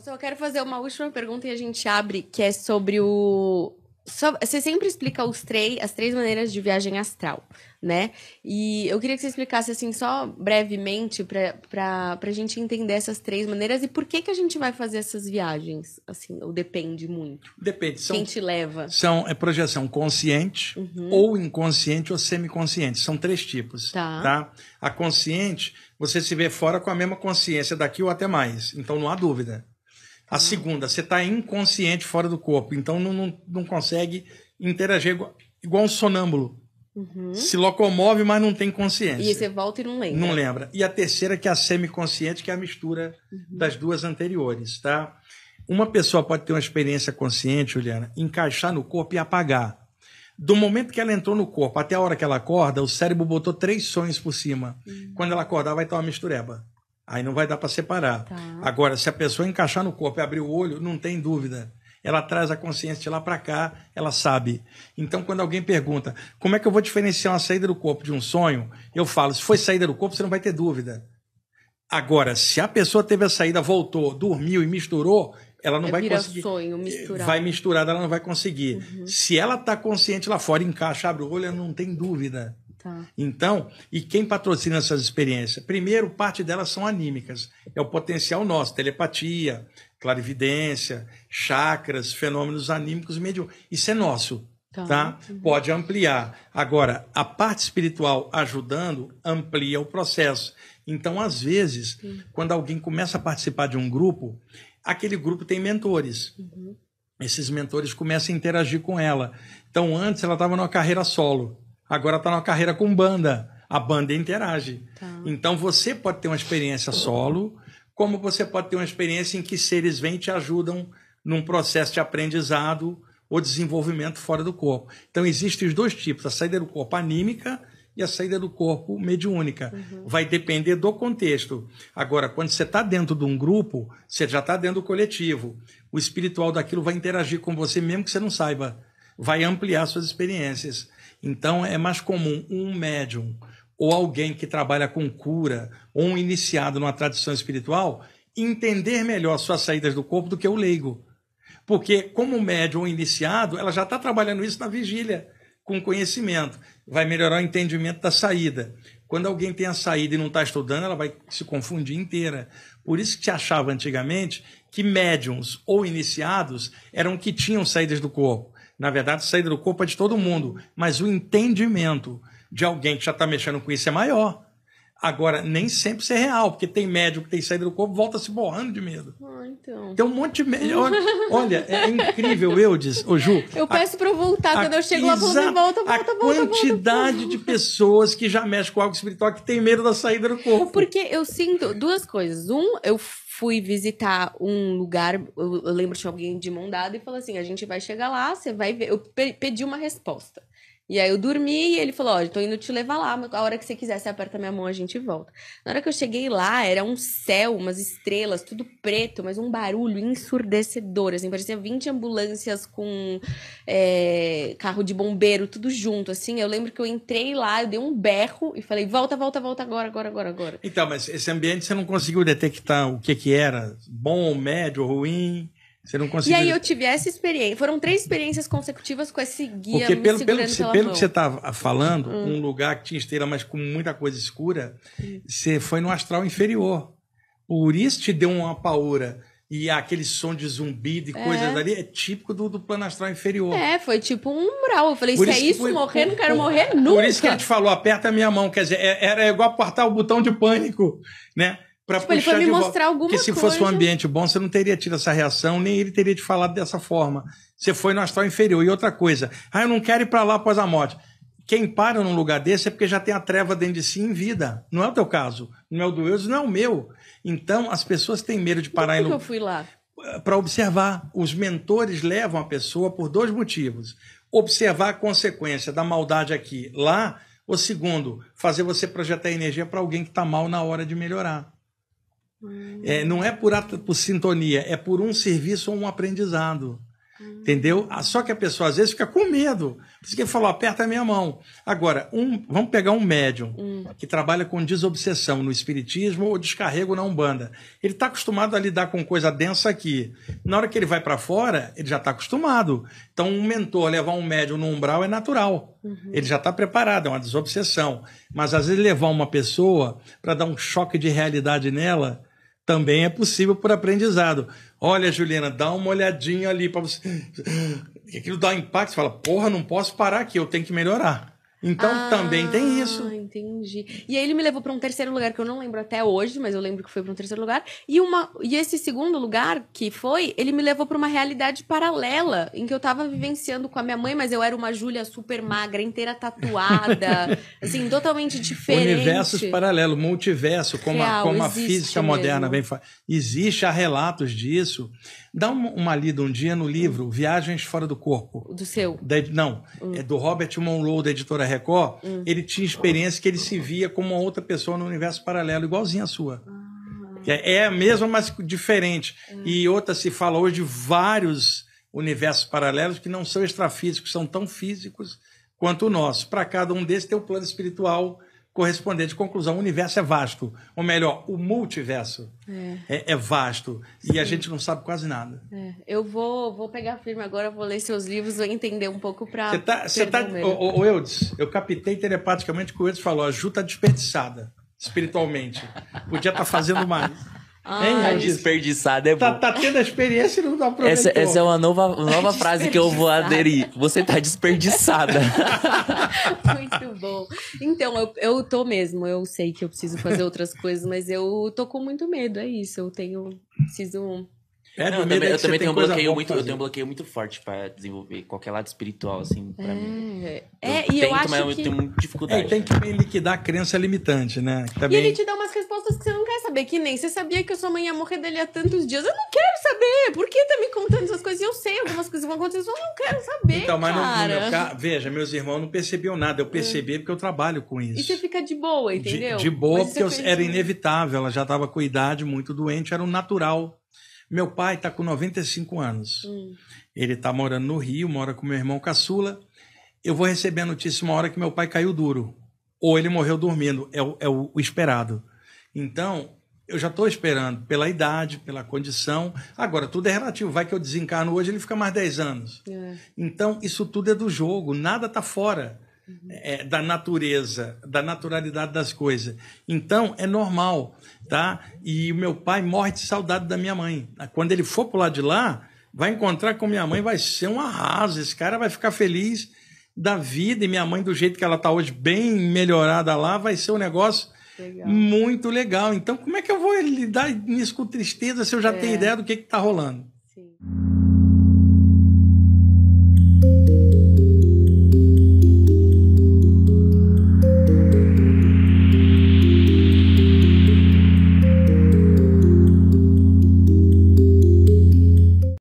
Eu só quero fazer uma última pergunta e a gente abre, que é sobre o. Você sempre explica os três, as três maneiras de viagem astral, né? E eu queria que você explicasse, assim, só brevemente, pra, pra, pra gente entender essas três maneiras e por que que a gente vai fazer essas viagens, assim, ou depende muito? Depende. São, Quem te leva? São, é projeção consciente, uhum. ou inconsciente, ou semiconsciente. São três tipos, tá. tá? A consciente, você se vê fora com a mesma consciência daqui ou até mais. Então, não há dúvida. A segunda, você está inconsciente fora do corpo, então não, não, não consegue interagir igual, igual um sonâmbulo. Uhum. Se locomove, mas não tem consciência. E você volta e não lembra. Não lembra. E a terceira, que é a semiconsciente, que é a mistura uhum. das duas anteriores, tá? Uma pessoa pode ter uma experiência consciente, Juliana, encaixar no corpo e apagar. Do momento que ela entrou no corpo até a hora que ela acorda, o cérebro botou três sonhos por cima. Uhum. Quando ela acordar, vai estar uma mistureba. Aí não vai dar para separar. Tá. Agora, se a pessoa encaixar no corpo e abrir o olho, não tem dúvida. Ela traz a consciência de lá para cá, ela sabe. Então, quando alguém pergunta como é que eu vou diferenciar uma saída do corpo de um sonho, eu falo: se foi saída do corpo, você não vai ter dúvida. Agora, se a pessoa teve a saída, voltou, dormiu e misturou, ela não é vai conseguir. Sonho, misturar. Vai misturada, ela não vai conseguir. Uhum. Se ela está consciente lá fora, encaixa, abre o olho, ela não tem dúvida. Tá. Então, e quem patrocina essas experiências? Primeiro, parte delas são anímicas. É o potencial nosso, telepatia, clarividência, chakras, fenômenos anímicos e Isso é nosso, tá? tá? Pode ampliar. Agora, a parte espiritual ajudando amplia o processo. Então, às vezes, quando alguém começa a participar de um grupo, aquele grupo tem mentores. Uhum. Esses mentores começam a interagir com ela. Então, antes ela estava numa carreira solo agora está numa carreira com banda. A banda interage. Tá. Então você pode ter uma experiência solo, como você pode ter uma experiência em que seres vêm e te ajudam num processo de aprendizado ou desenvolvimento fora do corpo. Então existem os dois tipos, a saída do corpo anímica e a saída do corpo mediúnica. Uhum. Vai depender do contexto. Agora, quando você está dentro de um grupo, você já está dentro do coletivo. O espiritual daquilo vai interagir com você mesmo que você não saiba vai ampliar suas experiências. Então, é mais comum um médium ou alguém que trabalha com cura ou um iniciado numa tradição espiritual entender melhor suas saídas do corpo do que o leigo. Porque, como médium ou iniciado, ela já está trabalhando isso na vigília, com conhecimento. Vai melhorar o entendimento da saída. Quando alguém tem a saída e não está estudando, ela vai se confundir inteira. Por isso que se achava antigamente que médiums ou iniciados eram que tinham saídas do corpo na verdade, saída do corpo é de todo mundo. Mas o entendimento de alguém que já está mexendo com isso é maior. Agora, nem sempre isso é real, porque tem médico que tem saída do corpo, volta se borrando de medo. Ah, então. Tem um monte de medo. Olha, é incrível, eu disse, ô Ju. Eu peço para eu voltar, quando eu chego lá, assim, volta, volta, volta, A volta, quantidade volta, de pessoas que já mexem com algo espiritual que tem medo da saída do corpo. Porque eu sinto duas coisas. Um, eu fui visitar um lugar, eu, lembro de alguém de mão dada e falou assim: a gente vai chegar lá, você vai ver. Eu pedi uma resposta. E aí eu dormi e ele falou: Ó, oh, tô indo te levar lá, a hora que você quiser, você aperta minha mão, a gente volta. Na hora que eu cheguei lá, era um céu, umas estrelas, tudo preto, mas um barulho ensurdecedor, assim, parecia 20 ambulâncias com é, carro de bombeiro, tudo junto, assim. Eu lembro que eu entrei lá, eu dei um berro e falei: volta, volta, volta agora, agora, agora, agora. Então, mas esse ambiente você não conseguiu detectar o que que era? Bom, médio, ruim? Você não conseguiu. E aí eu tive essa experiência. Foram três experiências consecutivas com esse guia Porque pelo, pelo, que, você, pelo que você tá falando, hum. um lugar que tinha esteira, mas com muita coisa escura, hum. você foi no astral inferior. Por isso te deu uma paura. E aquele som de zumbido e é. coisas ali é típico do, do plano astral inferior. É, foi tipo um umbral. Eu falei, por se é isso é isso, foi, morrer, por, não quero por, morrer nunca. Por isso que ele te falou, aperta a minha mão. Quer dizer, é, era igual apertar o botão de pânico, né? Pra tipo, ele foi me mostrar alguma coisa. Porque se coisa... fosse um ambiente bom, você não teria tido essa reação, nem ele teria te falado dessa forma. Você foi no astral inferior. E outra coisa, ah, eu não quero ir para lá após a morte. Quem para num lugar desse é porque já tem a treva dentro de si em vida. Não é o teu caso. Não é o do eu, não é o meu. Então, as pessoas têm medo de então, parar Por que eu fui lá? Para observar. Os mentores levam a pessoa por dois motivos. Observar a consequência da maldade aqui, lá. Ou segundo, fazer você projetar energia para alguém que está mal na hora de melhorar. É, não é por, por sintonia, é por um serviço ou um aprendizado. Entendeu? Ah, só que a pessoa às vezes fica com medo. Por isso que ele falou, aperta a minha mão. Agora, um, vamos pegar um médium hum. que trabalha com desobsessão no espiritismo ou descarrego na Umbanda. Ele está acostumado a lidar com coisa densa aqui. Na hora que ele vai para fora, ele já está acostumado. Então, um mentor levar um médium no umbral é natural. Uhum. Ele já está preparado, é uma desobsessão. Mas às vezes levar uma pessoa para dar um choque de realidade nela também é possível por aprendizado. Olha, Juliana, dá uma olhadinha ali para você. Aquilo dá um impacto, você fala, porra, não posso parar aqui, eu tenho que melhorar. Então ah, também tem isso entendi. E aí ele me levou para um terceiro lugar que eu não lembro até hoje, mas eu lembro que foi para um terceiro lugar. E uma e esse segundo lugar que foi, ele me levou para uma realidade paralela em que eu estava vivenciando com a minha mãe, mas eu era uma Júlia super magra, inteira tatuada, assim, totalmente diferente. Universos paralelos, multiverso, como Real, a, como a física mesmo. moderna vem falando. Existe há relatos disso. Dá uma, uma lida um dia no livro hum. Viagens fora do corpo. Do seu? Da, não, hum. é do Robert Monroe da editora Record. Hum. Ele tinha experiência que ele se via como uma outra pessoa no universo paralelo, igualzinho a sua. Ah. É, é a mesma, mas diferente. É. E outra se fala hoje de vários universos paralelos que não são extrafísicos, são tão físicos quanto o nosso. Para cada um desses tem o um plano espiritual, correspondente. Conclusão: o universo é vasto. Ou melhor, o multiverso é, é, é vasto. Sim. E a gente não sabe quase nada. É. Eu vou, vou pegar firme agora, vou ler seus livros, vou entender um pouco para. Você tá. Você tá o, o, Eudes, eu captei telepaticamente que o Eudes falou: a Ju está desperdiçada espiritualmente. Podia estar tá fazendo mais tá é, é desperdiçada é tá, tá, tendo a experiência e não tá problema Essa, essa é uma nova, tá nova frase que eu vou aderir. Você tá desperdiçada. Muito bom. Então, eu, eu tô mesmo. Eu sei que eu preciso fazer outras coisas, mas eu tô com muito medo, é isso. Eu tenho... Preciso é, não, eu também, eu também tenho, um bloqueio muito, eu tenho um bloqueio muito forte para desenvolver qualquer lado espiritual, assim, para é, mim. É, eu tento, é, e eu acho mas eu que... tenho muita dificuldade. É, tem né? que né? liquidar a crença é limitante, né? Também... E ele te dá umas respostas que você não quer saber, que nem você sabia que a sua mãe ia morrer dele há tantos dias. Eu não quero saber! Por que tá me contando essas coisas? Eu sei algumas coisas vão acontecer, eu não quero saber. Então, mas cara. No, meu caso, veja, meus irmãos não percebiam nada. Eu percebi é. porque eu trabalho com isso. E você fica de boa, entendeu? De, de boa, mas porque eu, é era inevitável. Ela já tava com idade, muito doente, era um natural meu pai está com 95 anos. Hum. Ele está morando no Rio, mora com meu irmão caçula. Eu vou receber a notícia uma hora que meu pai caiu duro. Ou ele morreu dormindo. É o, é o, o esperado. Então, eu já estou esperando pela idade, pela condição. Agora, tudo é relativo. Vai que eu desencarno hoje, ele fica mais 10 anos. É. Então, isso tudo é do jogo. Nada está fora. Uhum. é, da natureza, da naturalidade das coisas. Então, é normal, tá? E o meu pai morre de saudade da minha mãe. Quando ele for pro lado de lá, vai encontrar com minha mãe, vai ser um arraso. Esse cara vai ficar feliz da vida. E minha mãe, do jeito que ela está hoje, bem melhorada lá, vai ser um negócio legal. muito legal. Então, como é que eu vou lidar nisso com tristeza se eu já é. tenho ideia do que está rolando? Sim.